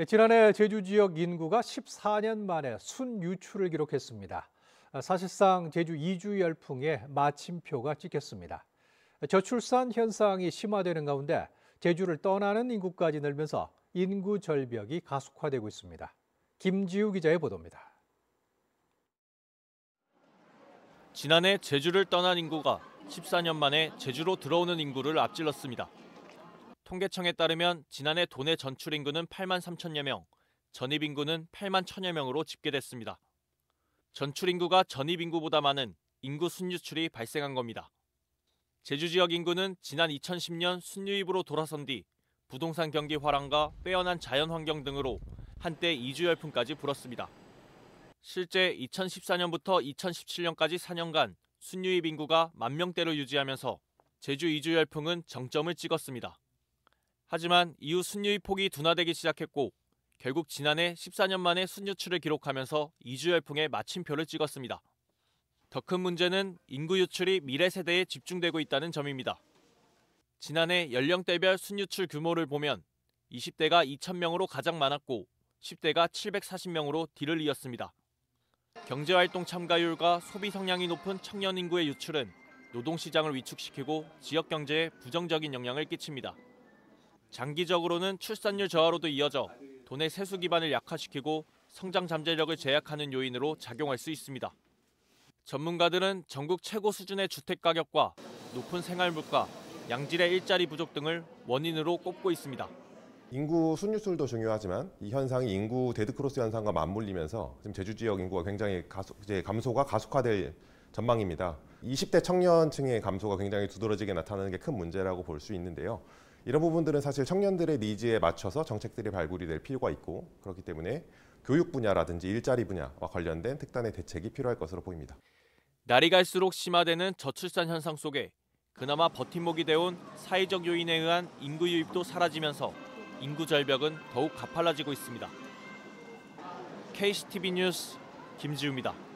예, 지난해 제주 지역 인구가 14년 만에 순유출을 기록했습니다. 아, 사실상 제주 2주 열풍에 마침표가 찍혔습니다. 저출산 현상이 심화되는 가운데 제주를 떠나는 인구까지 늘면서 인구 절벽이 가속화되고 있습니다. 김지우 기자의 보도입니다. 지난해 제주를 떠난 인구가 14년 만에 제주로 들어오는 인구를 앞질렀습니다. 통계청에 따르면 지난해 도내 전출 인구는 8만 3천여 명, 전입 인구는 8만 1 천여 명으로 집계됐습니다. 전출 인구가 전입 인구보다 많은 인구 순유출이 발생한 겁니다. 제주 지역 인구는 지난 2010년 순유입으로 돌아선 뒤 부동산 경기 화랑과 빼어난 자연 환경 등으로 한때 이주 열풍까지 불었습니다. 실제 2014년부터 2017년까지 4년간 순유입 인구가 만 명대로 유지하면서 제주 이주 열풍은 정점을 찍었습니다. 하지만 이후 순유의 폭이 둔화되기 시작했고 결국 지난해 14년 만에 순유출을 기록하면서 이주 열풍의 마침표를 찍었습니다. 더 큰 문제는 인구 유출이 미래 세대에 집중되고 있다는 점입니다. 지난해 연령대별 순유출 규모를 보면 20대가 2,000명으로 가장 많았고 10대가 740명으로 뒤를 이었습니다. 경제활동 참가율과 소비 성향이 높은 청년 인구의 유출은 노동시장을 위축시키고 지역 경제에 부정적인 영향을 끼칩니다. 장기적으로는 출산율 저하로도 이어져 돈의 세수 기반을 약화시키고 성장 잠재력을 제약하는 요인으로 작용할 수 있습니다. 전문가들은 전국 최고 수준의 주택 가격과 높은 생활물가, 양질의 일자리 부족 등을 원인으로 꼽고 있습니다. 인구 순유술도 중요하지만 이 현상이 인구 데드크로스 현상과 맞물리면서 지금 제주 지역 인구가 굉장히 가소, 감소가 가속화될 전망입니다. 20대 청년층의 감소가 굉장히 두드러지게 나타나는 게 큰 문제라고 볼 수 있는데요. 이런 부분들은 사실 청년들의 니즈에 맞춰서 정책들이 발굴이 될 필요가 있고 그렇기 때문에 교육 분야라든지 일자리 분야와 관련된 특단의 대책이 필요할 것으로 보입니다. 날이 갈수록 심화되는 저출산 현상 속에 그나마 버팀목이 되온 사회적 요인에 의한 인구 유입도 사라지면서 인구 절벽은 더욱 가팔라지고 있습니다. KCTV 뉴스 김지우입니다.